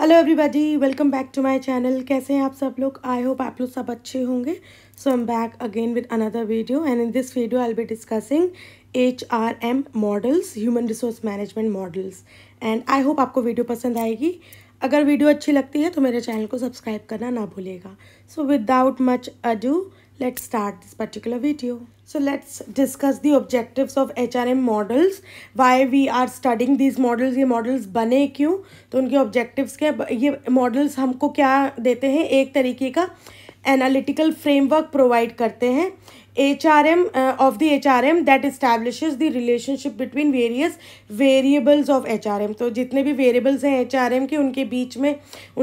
Hello everybody welcome back to my channel कैसे हैं आप सब लोग आई होप आप लोग सब अच्छे होंगे so am back again with another video and in this video I be discussing H R M models human resource management models and I hope आपको वीडियो पसंद आएगी अगर वीडियो अच्छी लगती है तो मेरे चैनल को सब्सक्राइब करना ना भूलेगा so without much ado let start this particular video so let's discuss the objectives of H R M models why we are studying these models ये मॉडल्स बने क्यों तो उनके ऑब्जेक्टिव्स क्या ये मॉडल्स हमको क्या देते हैं एक तरीके का एनालिटिकल फ्रेमवर्क प्रोवाइड करते हैं H R M of the H R M that establish the relationship between various variables of H R M तो जितने भी वेरिएबल्स हैं एच आर एम के उनके बीच में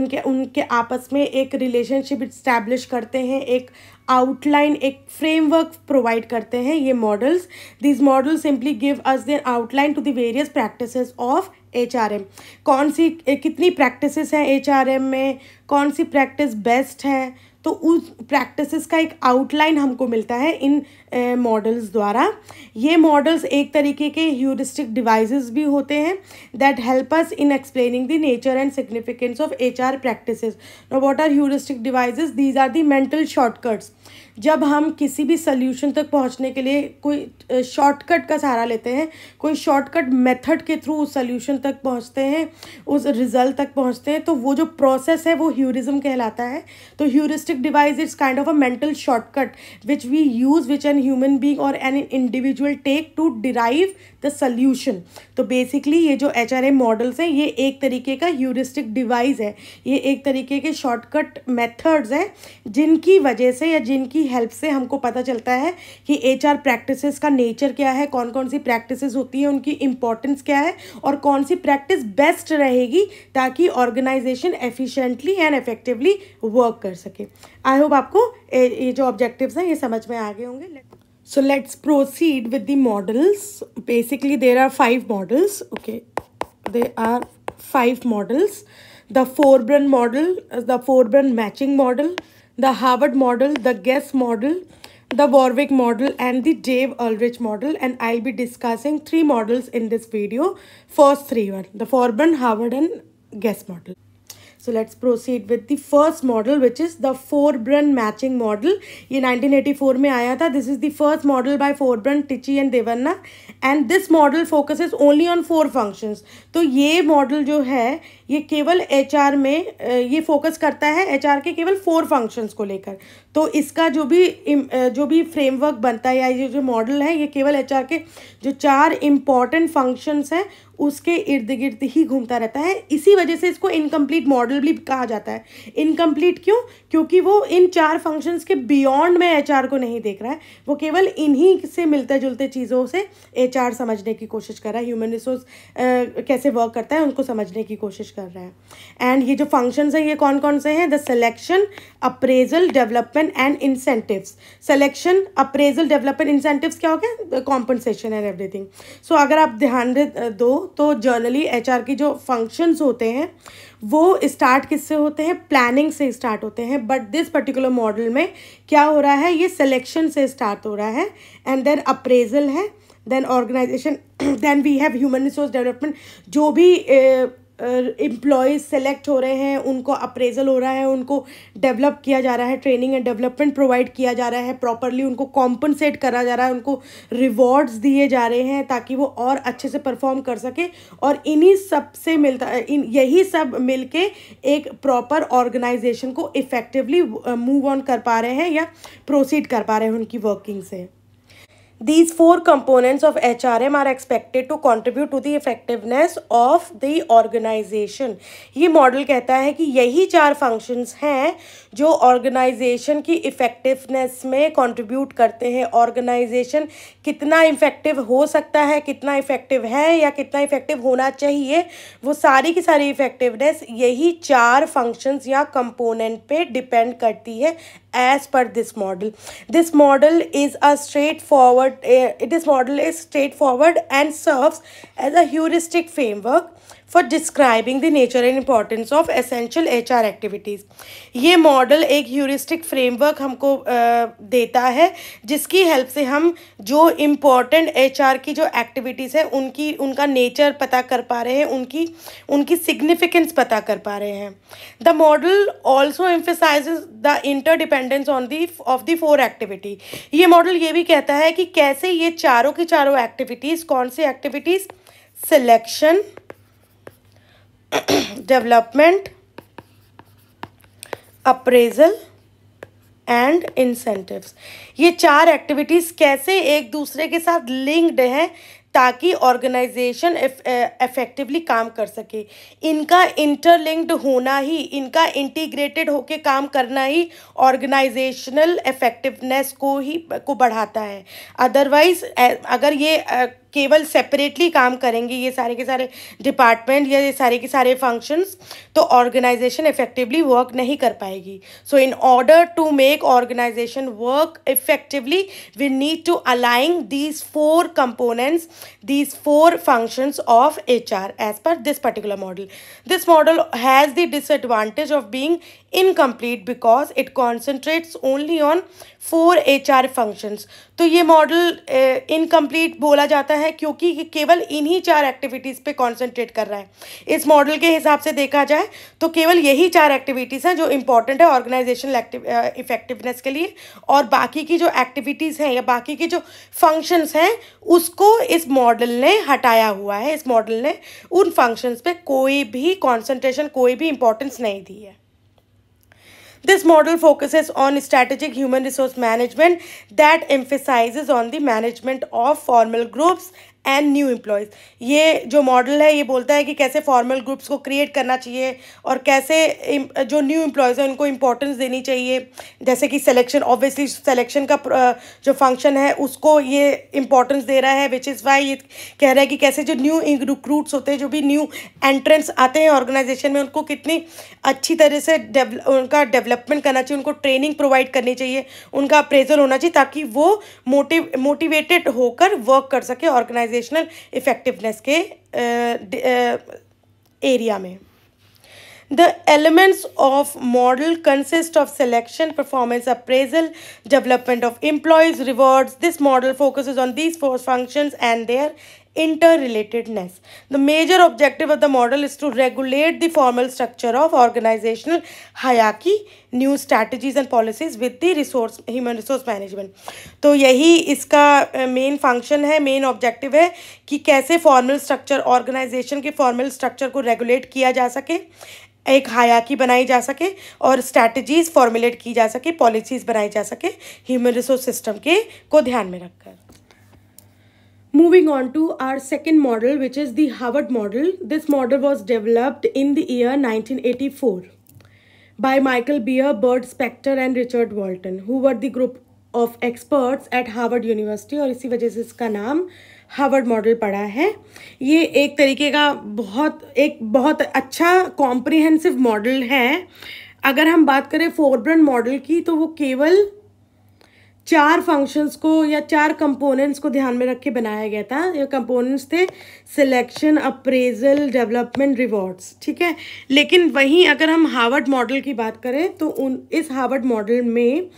उनके उनके आपस में एक रिलेशनशिप इस्टेब्लिश करते हैं एक आउटलाइन एक फ्रेमवर्क प्रोवाइड करते हैं ये models these model simply give us their outline to the various practices of H R M कौन सी कितनी प्रैक्टिसेस हैं एच आर एम में कौन सी प्रैक्टिस बेस्ट है तो उस प्रैक्टिसेस का एक आउटलाइन हमको मिलता है इन मॉडल्स द्वारा ये मॉडल्स एक तरीके के ह्यूरिस्टिक डिवाइसेस भी होते हैं that help us in explaining the nature and significance of H R practices what are heuristic devices these are the mental shortcuts जब हम किसी भी सोल्यूशन तक पहुंचने के लिए कोई शॉर्टकट का सहारा लेते हैं कोई शॉर्टकट मेथड के थ्रू उस सोल्यूशन तक पहुंचते हैं उस रिजल्ट तक पहुंचते हैं तो वो जो प्रोसेस है वो ह्यूरिज्म कहलाता है तो heuristic device it's kind of a mental shortcut which we use which an human being और an individual take to derive the solution तो बेसिकली ये जो एच आर मॉडल्स हैं ये एक तरीके का ह्यूरिस्टिक डिवाइस है ये एक तरीके के शॉर्टकट मेथड्स हैं जिनकी वजह से या जिनकी हेल्प से हमको पता चलता है कि एच आर प्रैक्टिस का नेचर क्या है कौन कौन सी प्रैक्टिस होती हैं उनकी इंपॉर्टेंस क्या है और कौन सी प्रैक्टिस बेस्ट रहेगी ताकि organization efficiently and effectively work कर सके आई होप आपको ये जो ऑब्जेक्टिव्स हैं ये समझ में आ गए होंगे So let's proceed with the models. Basically, there are five models. Okay, there are five models. The Forbrun model, uh, the Forbrun matching model, the Harvard model, the Guess model, the Warwick model and the Dave Ulrich model and I'll be discussing three models in this video. First three one, the Forbrun, Harvard and Guess model. So let's proceed with the first model which is the Forbrun matching model. ये 1984 में आया था This is the first model by Forbrun, Tichy and Devanna and this model focuses only on four functions. तो ये model जो है ये केवल एच में ये फोकस करता है एच के केवल फोर फंक्शंस को लेकर तो इसका जो भी जो भी फ्रेमवर्क बनता है या ये जो मॉडल है ये केवल एच के जो चार इम्पॉर्टेंट फंक्शंस हैं उसके इर्द गिर्द ही घूमता रहता है इसी वजह से इसको इनकम्प्लीट मॉडल मॉडल भी कहा जाता है इनकम्प्लीट क्यों क्योंकि वो इन चार फंक्शंस के बियॉन्ड में एच को नहीं देख रहा है वो केवल इन्हीं से मिलते जुलते चीज़ों से एच समझने की कोशिश कर रहा है ह्यूमन रिसोर्स uh, कैसे वर्क करता है उनको समझने की कोशिश कर रहा है एंड ये जो फंक्शन हैं ये कौन कौन से हैं the selection appraisal development and incentives selection appraisal development incentives क्या हो गया कॉम्पनसेशन एंड एवरीथिंग सो अगर आप ध्यान दो तो जर्नली एच की जो फंक्शंस होते हैं वो स्टार्ट किससे होते हैं प्लानिंग से स्टार्ट होते हैं बट दिस पर्टिकुलर मॉडल में क्या हो रहा है ये सिलेक्शन से स्टार्ट हो रहा है एंड देन अप्रेजल है then organization then we have human resource development जो भी uh, एम्प्लॉयज़ सेलेक्ट हो रहे हैं उनको अप्रेजल हो रहा है उनको डेवलप किया जा रहा है ट्रेनिंग एंड डेवलपमेंट प्रोवाइड किया जा रहा है प्रॉपरली उनको कॉम्पनसेट करा जा रहा है उनको रिवॉर्ड्स दिए जा रहे हैं ताकि वो और अच्छे से परफॉर्म कर सके और इन्हीं सब से मिलता इन यही सब मिल के एक प्रॉपर ऑर्गेनाइजेशन को इफ़ेक्टिवली मूव ऑन कर पा रहे हैं या प्रोसीड कर पा रहे हैं उनकी वर्किंग से These four components of HRM are expected to contribute to the effectiveness of the organization. ये मॉडल कहता है कि यही चार फंक्शंस हैं जो ऑर्गेनाइजेशन की इफ़ेक्टिवनेस में कंट्रीब्यूट करते हैं ऑर्गेनाइजेशन कितना इफ़ेक्टिव हो सकता है कितना इफ़ेक्टिव है या कितना इफ़ेक्टिव होना चाहिए वो सारी की सारी इफ़ेक्टिवनेस यही चार फंक्शंस या कंपोनेंट पे डिपेंड करती है as per this model this model is a straightforward uh, eh, this model is straightforward and serves as a heuristic framework for describing the nature and importance of essential H R activities ये model एक heuristic framework हमको देता है जिसकी help से हम जो important H R की जो एक्टिविटीज़ हैं उनकी उनका नेचर पता कर पा रहे हैं उनकी उनकी सिग्निफिकेंस पता कर पा रहे हैं the model also emphasize the interdependence on the of the four activity ये मॉडल ये भी कहता है कि कैसे ये चारों की चारों एक्टिविटीज़ कौन सी activities selection development appraisal and incentives ये चार एक्टिविटीज़ कैसे एक दूसरे के साथ लिंक्ड हैं ताकि ऑर्गेनाइजेशन इफेक्टिवली काम कर सके इनका इंटरलिंक्ड होना ही इनका इंटीग्रेटेड होके काम करना ही ऑर्गेनाइजेशनल इफेक्टिवनेस को ही को बढ़ाता है अदरवाइज अगर ये केवल सेपरेटली काम करेंगे ये सारे के सारे डिपार्टमेंट या ये सारे के सारे फंक्शंस तो ऑर्गेनाइजेशन इफेक्टिवली वर्क नहीं कर पाएगी so in order to make organization work effectively we need to aligning these four components these four functions of H R as per this particular model this model has the disadvantage of being incomplete because it concentrates only on four H R functions तो ये model incomplete बोला जाता है क्योंकि ये केवल इन्हीं चार एक्टिविटीज़ पे कॉन्सेंट्रेट कर रहा है इस मॉडल के हिसाब से देखा जाए तो केवल यही चार एक्टिविटीज़ हैं जो इंपॉर्टेंट है ऑर्गेनाइजेशनल इफेक्टिवनेस के लिए और बाकी की जो एक्टिविटीज़ हैं या बाकी की जो फंक्शंस हैं उसको इस मॉडल ने हटाया हुआ है इस मॉडल ने उन फंक्शंस पे कोई भी कॉन्सेंट्रेशन कोई भी इंपॉर्टेंस नहीं दी है This model focuses on strategic human resource management that emphasizes on the management of formal groups and new employees ये जो मॉडल है ये बोलता है कि कैसे फॉर्मल ग्रुप्स को क्रिएट करना चाहिए और कैसे जो न्यू एम्प्लॉयज़ हैं उनको इम्पोर्टेंस देनी चाहिए जैसे कि सिलेक्शन ऑब्वियसली सिलेक्शन का जो फंक्शन है उसको ये इंपॉर्टेंस दे रहा है विच इज़ वाई ये कह रहा है कि कैसे जो न्यू रिक्रूट्स होते हैं जो भी न्यू एंट्रेंस आते हैं ऑर्गेनाइजेशन में उनको कितनी अच्छी तरह से उनका डेवलपमेंट करना चाहिए उनको ट्रेनिंग प्रोवाइड करनी चाहिए उनका अप्रेजल होना चाहिए ताकि वो मोटिव मोटिवेटेड होकर वर्क कर सके ऑर्गेनाइजेशन ऑर्गेनाइजेशनल इफेक्टिवनेस के एरिया में the elements of model consist of selection performance appraisal development of employees rewards this model focuses on these four functions and their interrelatedness. The major objective of the model is to regulate the formal structure of organizational hierarchy, new strategies and policies with the resource human resource management. to yahi iska main function hai main objective hai ki kaise formal structure organization ke formal structure ko regulate kiya ja sake एक हायाकी बनाई जा सके और strategies formulate की जा सके policies बनाई जा सके ह्यूमन रिसोर्स सिस्टम के को ध्यान में रखकर Moving on to our second model, which is the Harvard model. This model was developed in the year 1984 by Michael Beer, bird specter and Richard Walton, who were the group of experts at harvard university और इसी वजह से इसका नाम Harvard model पड़ा है ये एक तरीके का बहुत एक बहुत अच्छा कॉम्प्रिहेंसिव मॉडल है अगर हम बात करें फोरब्रन मॉडल की तो वो केवल चार फंक्शंस को या चार कंपोनेंट्स को ध्यान में रख के बनाया गया था ये components the selection appraisal development rewards ठीक है लेकिन वहीं अगर हम हार्वर्ड मॉडल की बात करें तो उन इस हार्वर्ड मॉडल में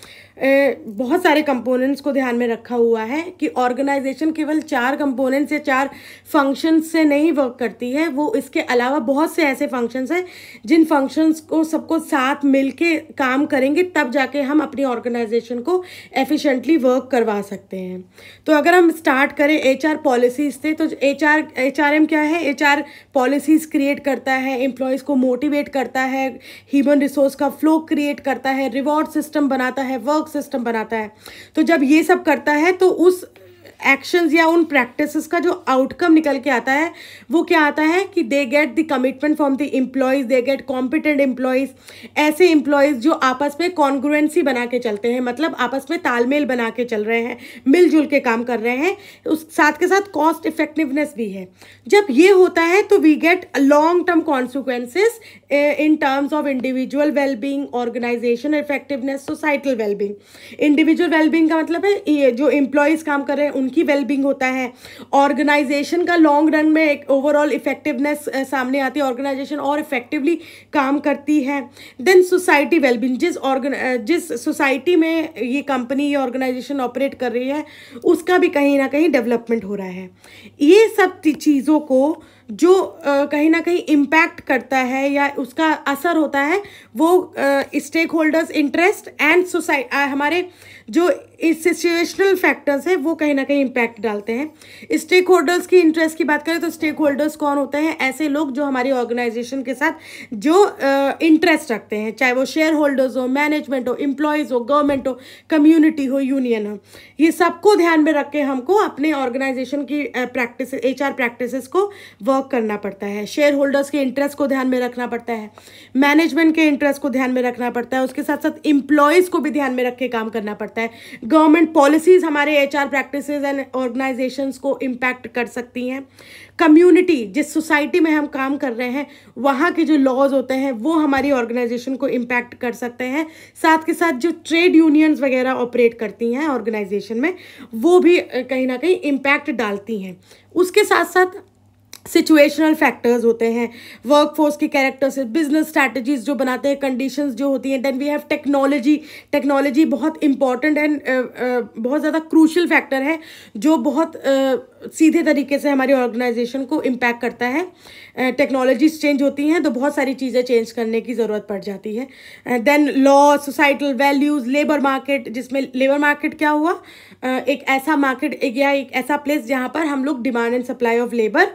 बहुत सारे कंपोनेंट्स को ध्यान में रखा हुआ है कि ऑर्गेनाइजेशन केवल चार कंपोनेंट्स या चार फंक्शन से नहीं वर्क करती है वो इसके अलावा बहुत से ऐसे फंक्शंस हैं जिन फंक्शंस को सबको साथ मिल के काम करेंगे तब जाके हम अपनी ऑर्गेनाइजेशन को एफिशिएंटली वर्क करवा सकते हैं तो अगर हम स्टार्ट करें एच आर पॉलिसीज से तो H R H R M क्या है एच आर पॉलिसीज क्रिएट करता है एम्प्लॉयज़ को मोटिवेट करता है ह्यूमन रिसोर्स का फ्लो क्रिएट करता है रिवॉर्ड सिस्टम बनाता है वर्क सिस्टम बनाता है तो जब ये सब करता है तो उस एक्शंस या उन प्रैक्टिसेस का जो आउटकम निकल के आता है वो क्या आता है कि they get the commitment from the employees they get competent employees ऐसे इम्प्लॉयज जो आपस में कॉन्ग्रुएंसी बना के चलते हैं मतलब आपस में तालमेल बना के चल रहे हैं मिलजुल के काम कर रहे हैं उस साथ के साथ कॉस्ट इफेक्टिवनेस भी है जब ये होता है तो we get long term consequences in terms of individual wellbeing organisation effectiveness societal wellbeing individual wellbeing का मतलब है ये जो इम्प्लॉयज़ काम कर रहे हैं उनकी वेलबींग होता है ऑर्गेनाइजेशन का लॉन्ग रन में एक ओवरऑल इफेक्टिवनेस सामने आती है ऑर्गेनाइजेशन और इफेक्टिवली काम करती है देन सोसाइटी वेलबींग जिस जिस सोसाइटी में ये कंपनी ये ऑर्गेनाइजेशन ऑपरेट कर रही है उसका भी कहीं ना कहीं डेवलपमेंट हो रहा है ये सब चीज़ों को जो कहीं ना कहीं इम्पैक्ट करता है या उसका असर होता है वो stakeholders interest and society हमारे जो सिचुएशनल फैक्टर्स हैं वो कहीं ना कहीं इम्पैक्ट डालते हैं स्टेक होल्डर्स की इंटरेस्ट की बात करें तो स्टेक होल्डर्स कौन होते हैं ऐसे लोग जो हमारी ऑर्गेनाइजेशन के साथ जो इंटरेस्ट रखते हैं चाहे वो शेयर होल्डर्स हो मैनेजमेंट हो इम्प्लॉयज़ हो गवर्नमेंट हो कम्युनिटी हो यूनियन हो ये सबको ध्यान में रख के हमको अपने ऑर्गेनाइजेशन की प्रैक्टिस एच आर प्रैक्टिस को वर्क वर्क करना पड़ता है शेयर होल्डर्स के इंटरेस्ट को ध्यान में रखना पड़ता है मैनेजमेंट के इंटरेस्ट को ध्यान में रखना पड़ता है उसके साथ साथ इंप्लॉयज़ को भी ध्यान में रख के काम करना पड़ता है गवर्नमेंट पॉलिसीज़ हमारे H R practice and organisation को इम्पैक्ट कर सकती हैं कम्युनिटी जिस सोसाइटी में हम काम कर रहे हैं वहाँ के जो लॉज होते हैं वो हमारी ऑर्गेनाइजेशन को इम्पैक्ट कर सकते हैं साथ के साथ जो ट्रेड यूनियंस वगैरह ऑपरेट करती हैं ऑर्गेनाइजेशन में वो भी कहीं ना कहीं इम्पैक्ट डालती हैं उसके साथ साथ सिचुएशनल फैक्टर्स होते हैं वर्क फोर्स की कैरेक्टर से बिजनेस स्ट्रैटेजीज जो बनाते हैं कंडीशंस जो होती हैं then we have technology technology बहुत इंपॉर्टेंट एंड uh, uh, बहुत ज़्यादा क्रूशल फैक्टर है जो बहुत uh, सीधे तरीके से हमारी ऑर्गेनाइजेशन को इम्पैक्ट करता है टेक्नोलॉजीज uh, चेंज होती हैं तो बहुत सारी चीज़ें चेंज करने की ज़रूरत पड़ जाती है then law societal values labour market जिसमें लेबर मार्केट क्या हुआ uh, एक ऐसा मार्केट या एक ऐसा प्लेस जहाँ पर हम लोग demand and supply of labour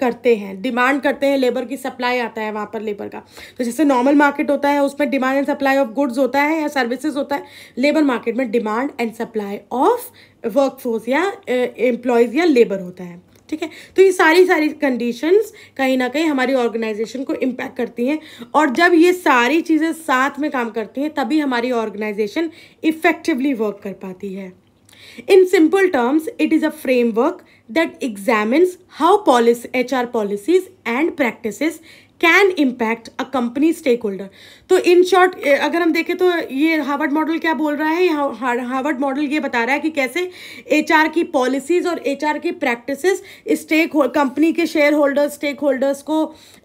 करते हैं डिमांड करते हैं लेबर की सप्लाई आता है वहाँ पर लेबर का तो जैसे नॉर्मल मार्केट होता है उसमें demand and supply of goods होता है या सर्विसेज होता है लेबर मार्केट में demand and supply of workforce या एम्प्लॉयज़ या लेबर होता है ठीक है तो ये सारी सारी कंडीशंस कहीं ना कहीं हमारी ऑर्गेनाइजेशन को इम्पैक्ट करती हैं और जब ये सारी चीज़ें साथ में काम करती हैं तभी हमारी ऑर्गेनाइजेशन इफ़ेक्टिवली वर्क कर पाती है in simple terms it is a framework that examines how police H R policies and practice can impact a company stakeholders तो इन शॉर्ट अगर हम देखें तो ये हार्वर्ड मॉडल क्या बोल रहा है हार्वर्ड मॉडल ये बता रहा है कि कैसे आर की पॉलिसीज और आर की प्रैक्टिस स्टेक कंपनी के शेयर होल्डर्स स्टेक होल्डर्स को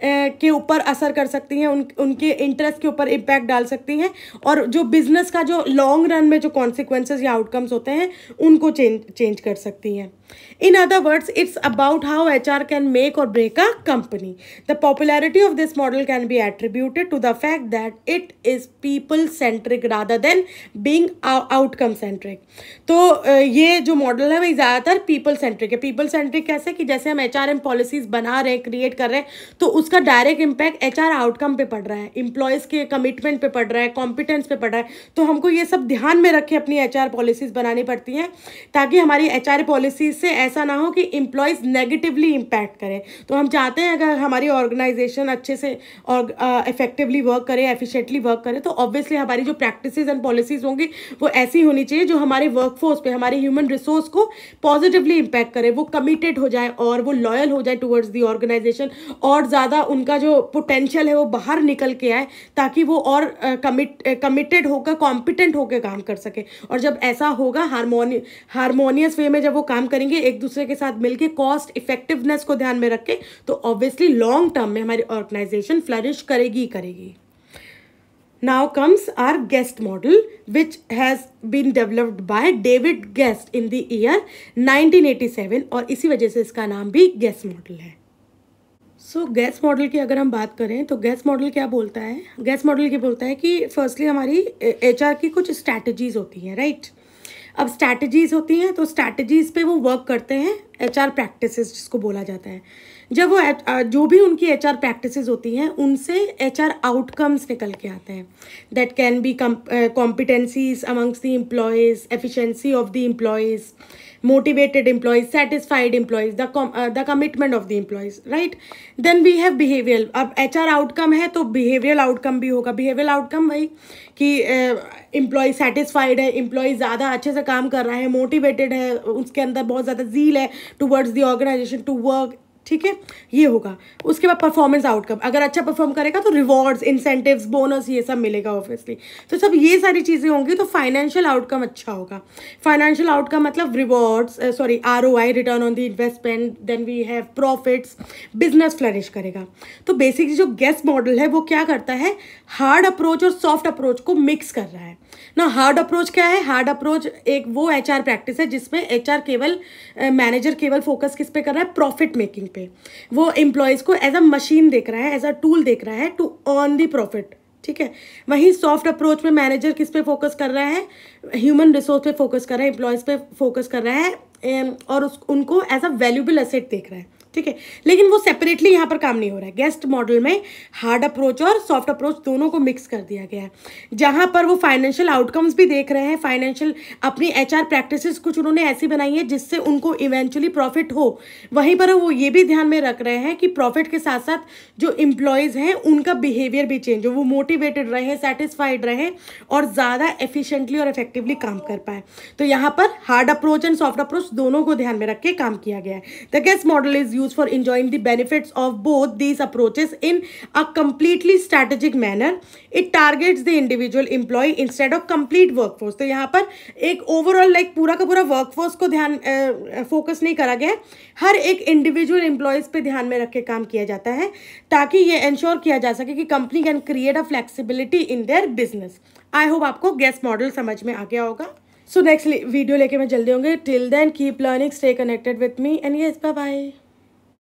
ए, के ऊपर असर कर सकती हैं उन उनके इंटरेस्ट के ऊपर इम्पैक्ट डाल सकती हैं और जो बिजनेस का जो लॉन्ग रन में जो कॉन्सिक्वेंसेज या आउटकम्स होते हैं उनको चेंज चेंज कर सकती हैं in other words it's about how H R can make or break a company the popularity of this model can be attributed to the fact that it is people centric rather than being outcome centric तो ये जो model है वही ज़्यादातर people centric है people centric कैसे कि जैसे हम एच आर एम पॉलिसीज बना रहे हैं क्रिएट कर रहे हैं तो उसका direct impact H R outcome पर पड़ रहा है इंप्लॉयज़ के कमिटमेंट पर पड़ रहा है कॉम्पिटेंस पर पड़ रहा है तो हमको ये सब ध्यान में रखें अपनी एच आर पॉलिसीज बनानी पड़ती हैं ताकि हमारी एच आर पॉलिसीज जिससे ऐसा ना हो कि एम्प्लॉयज़ नेगेटिवली इम्पैक्ट करें तो हम चाहते हैं अगर हमारी ऑर्गेनाइजेशन अच्छे से और इफेक्टिवली वर्क करे एफिशिएंटली वर्क करे तो ऑब्वियसली हमारी जो प्रैक्टिस एंड पॉलिसीज़ होंगी वो ऐसी होनी चाहिए जो हमारे वर्कफोर्स पे हमारे ह्यूमन रिसोर्स को पॉजिटिवली इम्पैक्ट करे वो कमिटेड हो जाए और वो लॉयल हो जाए टूवर्ड्स दी ऑर्गेनाइजेशन और ज़्यादा उनका जो पोटेंशियल है वो बाहर निकल के आए ताकि वो और कमिटेड होकर कॉम्पिटेंट होकर काम कर सके और जब ऐसा होगा हारमोनी हारमोनियस वे में जब वो काम करें करेंगे एक दूसरे के साथ मिलके कॉस्ट इफेक्टिवनेस को ध्यान में रख के तो ऑब्वियसली लॉन्ग टर्म में हमारी ऑर्गेनाइजेशन फ्लरिश करेगी करेगी now comes our Guest model which has been developed by David Guest in the year 1987 और इसी वजह से इसका नाम भी गेस्ट मॉडल है सो गैस मॉडल की अगर हम बात करें तो गैस मॉडल क्या बोलता है गैस मॉडल क्या बोलता है कि फर्स्टली हमारी एचआर की कुछ स्ट्रैटेजीज होती हैं राइट right? अब स्ट्रैटेजीज़ होती हैं तो स्ट्रैटेजीज़ पे वो वर्क करते हैं एच आर प्रैक्टिस जिसको बोला जाता है जब वो जो भी उनकी एच आर प्रैक्टिस होती हैं उनसे एच आर आउटकम्स निकल के आते हैं that can be competencies amongst the employees efficiency of the employees motivated employees satisfied employees the commitment of the employees right then we have behaviour अब H R outcome है तो behavioural outcome भी होगा behavioural outcome वही कि employee satisfied है employ ज़्यादा अच्छे से काम कर रहा है मोटिवेटेड है उसके अंदर बहुत ज़्यादा झील है towards the organization to work ठीक है ये होगा उसके बाद परफॉर्मेंस आउटकम अगर अच्छा परफॉर्म करेगा तो रिवॉर्ड्स इंसेंटिव्स बोनस ये सब मिलेगा ऑब्वियसली तो सब ये सारी चीज़ें होंगी तो फाइनेंशियल आउटकम अच्छा होगा फाइनेंशियल आउटकम मतलब rewards sorry R O I return on the investment then we have profits business flourish करेगा तो बेसिकली जो गेस्ट मॉडल है वो क्या करता है हार्ड अप्रोच और सॉफ्ट अप्रोच को मिक्स कर रहा है ना हार्ड अप्रोच क्या है हार्ड अप्रोच एक वो एच प्रैक्टिस है जिसमें एच केवल मैनेजर केवल फोकस किस पे कर रहा है प्रॉफिट मेकिंग पे वो एम्प्लॉयज़ को एज अ मशीन देख रहा है एज अ टूल देख रहा है टू अर्न दी प्रॉफिट ठीक है वहीं सॉफ्ट अप्रोच में मैनेजर किस पे फोकस कर रहा है ह्यूमन रिसोर्स पे फोकस कर रहा है एम्प्लॉयज़ पे फोकस कर रहा है और उस उनको एज अ वैल्यूबल असेट देख रहा है ठीक है लेकिन वो सेपरेटली यहाँ पर काम नहीं हो रहा है गेस्ट मॉडल में हार्ड अप्रोच और सॉफ्ट अप्रोच दोनों को मिक्स कर दिया गया है जहाँ पर वो फाइनेंशियल आउटकम्स भी देख रहे हैं फाइनेंशियल अपनी एच आर प्रैक्टिस कुछ उन्होंने ऐसी बनाई है जिससे उनको इवेंचुअली प्रॉफिट हो वहीं पर वो ये भी ध्यान में रख रहे हैं कि प्रॉफिट के साथ साथ जो इम्प्लॉयज़ हैं उनका बिहेवियर भी चेंज हो वो मोटिवेटेड रहे सेटिस्फाइड रहे और ज़्यादा एफिशेंटली और इफेक्टिवली काम कर पाए तो यहाँ पर hard approach and soft approach दोनों को ध्यान में रख के काम किया गया है the Guest model is used for enjoying the benefits of both these approaches in a completely strategic manner. It targets the individual employee instead of complete workforce. तो यहाँ पर एक overall like पूरा का पूरा workforce को ध्यान फोकस नहीं करा गया हर एक इंडिविजुअल एम्प्लॉयज़ पे ध्यान में रख के काम किया जाता है ताकि ये इंश्योर किया जा सके कि company can create a flexibility in their business I hope आपको गैस मॉडल समझ में आ गया होगा सो नेक्स्ट वीडियो लेके मैं जल्दी होंगे till then keep learning stay connected with me and yes bye bye